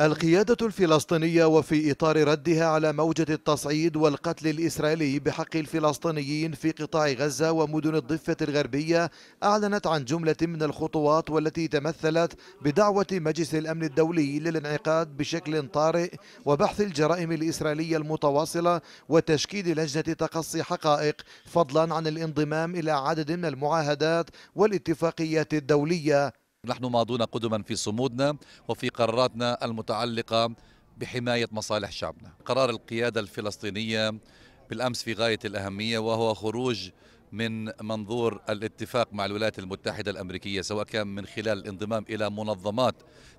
القيادة الفلسطينية وفي إطار ردها على موجة التصعيد والقتل الإسرائيلي بحق الفلسطينيين في قطاع غزة ومدن الضفة الغربية أعلنت عن جملة من الخطوات والتي تمثلت بدعوة مجلس الأمن الدولي للانعقاد بشكل طارئ وبحث الجرائم الإسرائيلية المتواصلة وتشكيل لجنة تقصي حقائق فضلا عن الانضمام إلى عدد من المعاهدات والاتفاقيات الدولية نحن ماضون قدما في صمودنا وفي قراراتنا المتعلقة بحماية مصالح شعبنا قرار القيادة الفلسطينية بالأمس في غاية الأهمية وهو خروج من منظور الاتفاق مع الولايات المتحدة الأمريكية سواء كان من خلال الانضمام إلى منظمات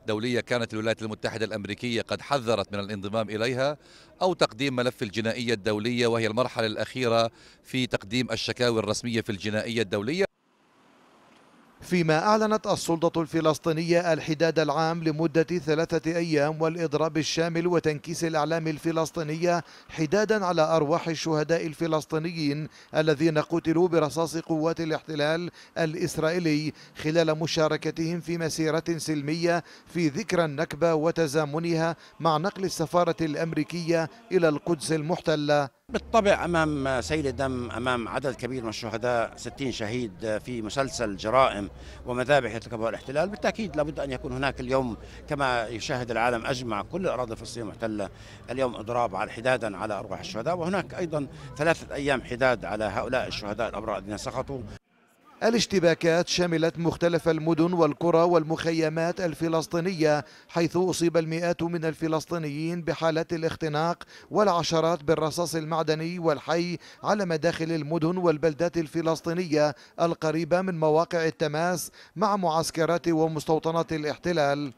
دولية كانت الولايات المتحدة الأمريكية قد حذرت من الانضمام إليها أو تقديم ملف الجنائية الدولية وهي المرحلة الأخيرة في تقديم الشكاوي الرسمية في الجنائية الدولية فيما أعلنت السلطة الفلسطينية الحداد العام لمدة ثلاثة أيام والإضراب الشامل وتنكيس الأعلام الفلسطينية حدادا على أرواح الشهداء الفلسطينيين الذين قتلوا برصاص قوات الاحتلال الإسرائيلي خلال مشاركتهم في مسيرة سلمية في ذكرى النكبة وتزامنها مع نقل السفارة الأمريكية إلى القدس المحتلة بالطبع أمام سيل الدم أمام عدد كبير من الشهداء 60 شهيد في مسلسل جرائم ومذابح يرتكبها الاحتلال بالتأكيد لابد أن يكون هناك اليوم كما يشاهد العالم أجمع كل الأراضي الفلسطينية المحتلة اليوم إضراب على حدادا على أرواح الشهداء وهناك أيضا ثلاثة أيام حداد على هؤلاء الشهداء الأبرار الذين سقطوا الاشتباكات شملت مختلف المدن والقرى والمخيمات الفلسطينية حيث أصيب المئات من الفلسطينيين بحالات الاختناق والعشرات بالرصاص المعدني والحي على مداخل المدن والبلدات الفلسطينية القريبة من مواقع التماس مع معسكرات ومستوطنات الاحتلال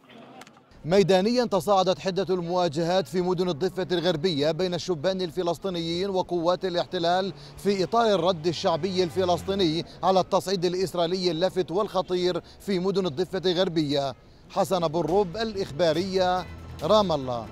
ميدانيا تصاعدت حدة المواجهات في مدن الضفة الغربية بين الشبان الفلسطينيين وقوات الاحتلال في إطار الرد الشعبي الفلسطيني على التصعيد الإسرائيلي اللافت والخطير في مدن الضفة الغربية حسن بن الرب الإخبارية رام الله